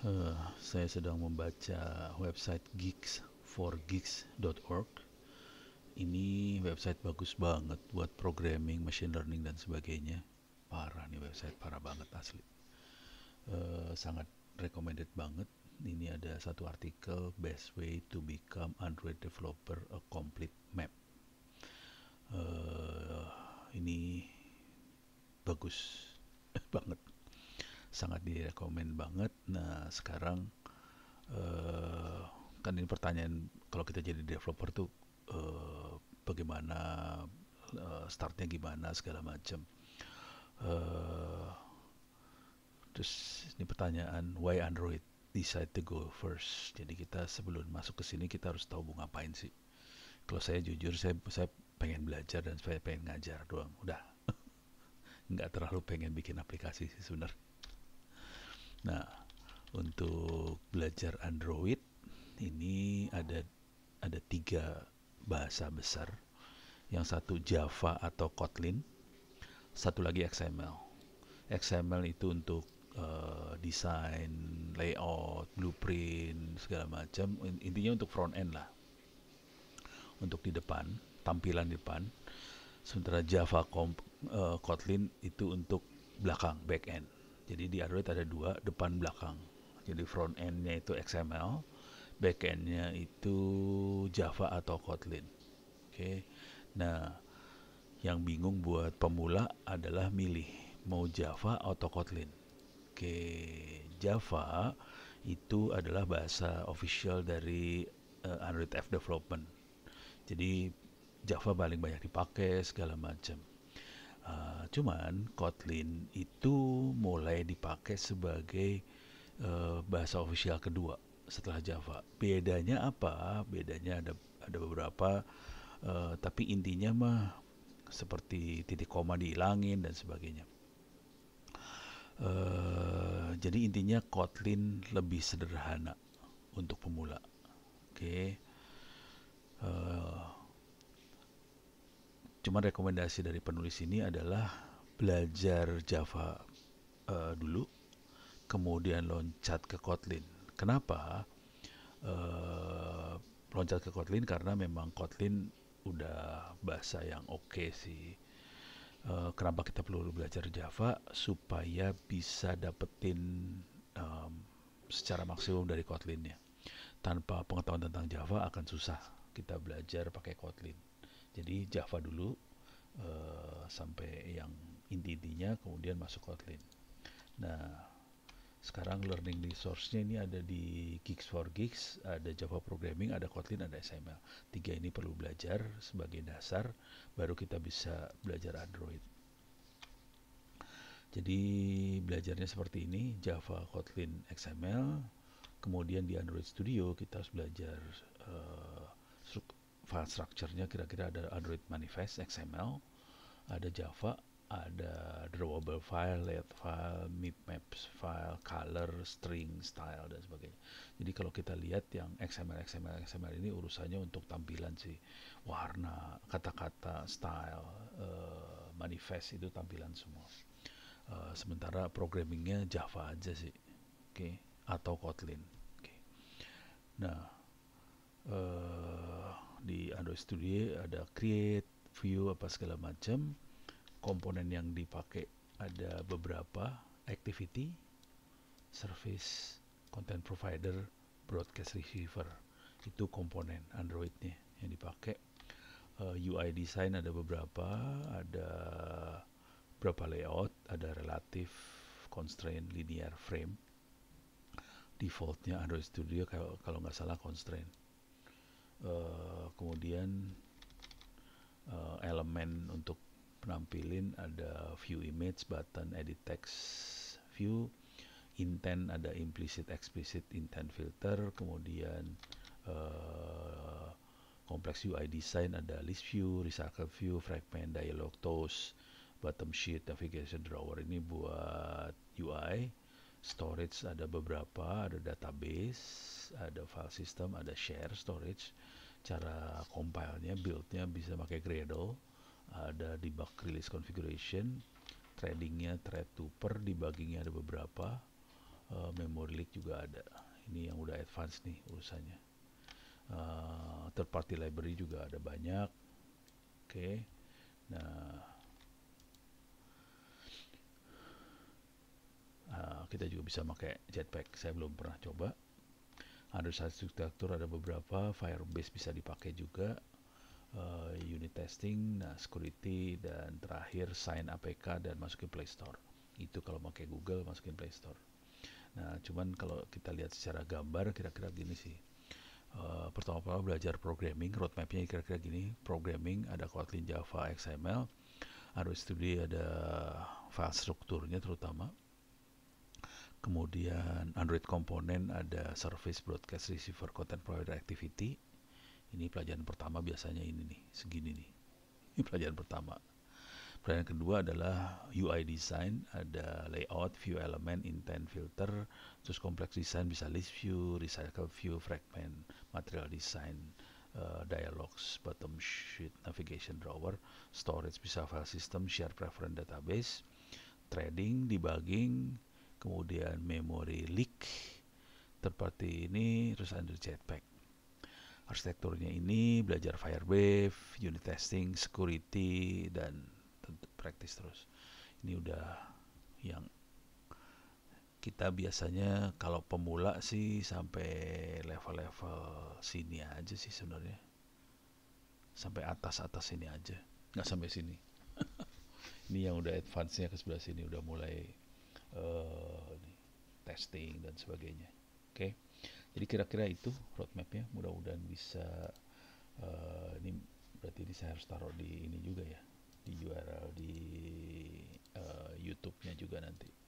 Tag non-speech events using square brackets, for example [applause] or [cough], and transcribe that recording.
Eh, saya sedang membaca website geeksforgeeks.org for Ini website bagus banget buat programming, machine learning dan sebagainya. Parah nih website, parah banget asli. Uh, sangat recommended banget. Ini ada satu artikel best way to become Android developer a complete map. Uh, ini bagus [laughs] banget sangat direkomend banget nah sekarang uh, kan ini pertanyaan kalau kita jadi developer tuh uh, bagaimana uh, startnya gimana segala macam uh, terus ini pertanyaan why Android decide to go first jadi kita sebelum masuk ke sini kita harus tahu bunga ngapain sih kalau saya jujur saya saya pengen belajar dan saya pengen ngajar doang udah [laughs] nggak terlalu pengen bikin aplikasi sih sebenarnya Nah, untuk belajar Android ini ada ada tiga bahasa besar. Yang satu Java atau Kotlin, satu lagi XML. XML itu untuk uh, desain, layout, blueprint, segala macam. Intinya untuk front end lah. Untuk di depan, tampilan di depan. Sementara Java eh, Kotlin itu untuk belakang, back end. Jadi di Android ada dua, depan belakang. Jadi front endnya itu XML, back endnya itu Java atau Kotlin. Oke, okay. nah yang bingung buat pemula adalah milih mau Java atau Kotlin. Oke, okay. Java itu adalah bahasa official dari uh, Android app development. Jadi Java paling banyak dipakai segala macam. Uh, cuman Kotlin itu mulai dipakai sebagai e, bahasa ofisial kedua setelah Java. Bedanya apa? Bedanya ada ada beberapa e, tapi intinya mah seperti titik koma dihilangin dan sebagainya. E, jadi intinya Kotlin lebih sederhana untuk pemula. Oke. Okay. cuma rekomendasi dari penulis ini adalah belajar Java uh, dulu, kemudian loncat ke Kotlin. Kenapa? Uh, loncat ke Kotlin karena memang Kotlin udah bahasa yang oke okay sih. Uh, kenapa kita perlu belajar Java supaya bisa dapetin um, secara maksimum dari Kotlinnya. Tanpa pengetahuan tentang Java akan susah kita belajar pakai Kotlin. Jadi Java dulu uh, sampai yang inti-intinya kemudian masuk Kotlin. Nah, sekarang learning resource-nya ini ada di Geeks for Geeks, ada Java Programming, ada Kotlin, ada XML. Tiga ini perlu belajar sebagai dasar, baru kita bisa belajar Android. Jadi belajarnya seperti ini, Java, Kotlin, XML. Kemudian di Android Studio kita harus belajar uh, file structure-nya kira-kira ada Android Manifest, XML, ada Java, ada drawable file, layout file, mip file, color, string, style dan sebagainya. Jadi kalau kita lihat yang XML XML XML ini urusannya untuk tampilan sih. Warna, kata-kata, style, uh, manifest itu tampilan semua. Uh, sementara programmingnya Java aja sih. Oke, okay. atau Kotlin. Okay. Nah, uh, di Android Studio ada create, view apa segala macam komponen yang dipakai ada beberapa activity, service, content provider, broadcast receiver. Itu komponen Androidnya yang dipakai. Uh, eh, UI design ada beberapa, ada berapa layout, ada relatif, constraint, linear, frame. Defaultnya Android Studio kalau nggak salah constraint. Uh, kemudian uh, elemen untuk penampilin ada view image button edit text view intent ada implicit explicit intent filter kemudian uh, eh, complex UI design ada list view recycle view fragment dialog toast bottom sheet navigation drawer ini buat UI storage ada beberapa ada database ada file system ada share storage cara compile-nya build-nya bisa pakai Gradle ada di debug release configuration tradingnya trade to per debuggingnya ada beberapa uh, memory leak juga ada ini yang udah advance nih urusannya uh, third party library juga ada banyak oke okay. nah uh, kita juga bisa pakai jetpack saya belum pernah coba Android struktur ada beberapa Firebase bisa dipakai juga uh, unit testing, nah security dan terakhir sign APK dan masukin Play Store. Itu kalau pakai Google masukin Play Store. Nah, cuman kalau kita lihat secara gambar kira-kira gini sih. Uh, pertama-tama belajar programming, roadmapnya kira-kira gini, programming ada Kotlin, Java, XML, harus studi ada file strukturnya terutama, kemudian Android komponen ada service broadcast receiver content provider activity, ini pelajaran pertama biasanya ini nih segini nih ini pelajaran pertama pelajaran kedua adalah UI design ada layout view element intent filter terus kompleks design bisa list view recycle view fragment material design uh, dialogs bottom sheet navigation drawer storage bisa file system share preference database trading debugging kemudian memory leak terparti ini terus under jetpack arsitekturnya ini, belajar Firewave, unit testing, security, dan tentu praktis terus. Ini udah yang kita biasanya kalau pemula sih sampai level-level sini aja sih sebenarnya. Sampai atas-atas sini aja. Nggak sampai sini. [laughs] ini yang udah advance-nya ke sebelah sini udah mulai uh, testing dan sebagainya. Oke. Okay? jadi kira-kira itu roadmapnya mudah-mudahan bisa uh, ini berarti ini saya harus taruh di ini juga ya di URL di uh, YouTube-nya juga nanti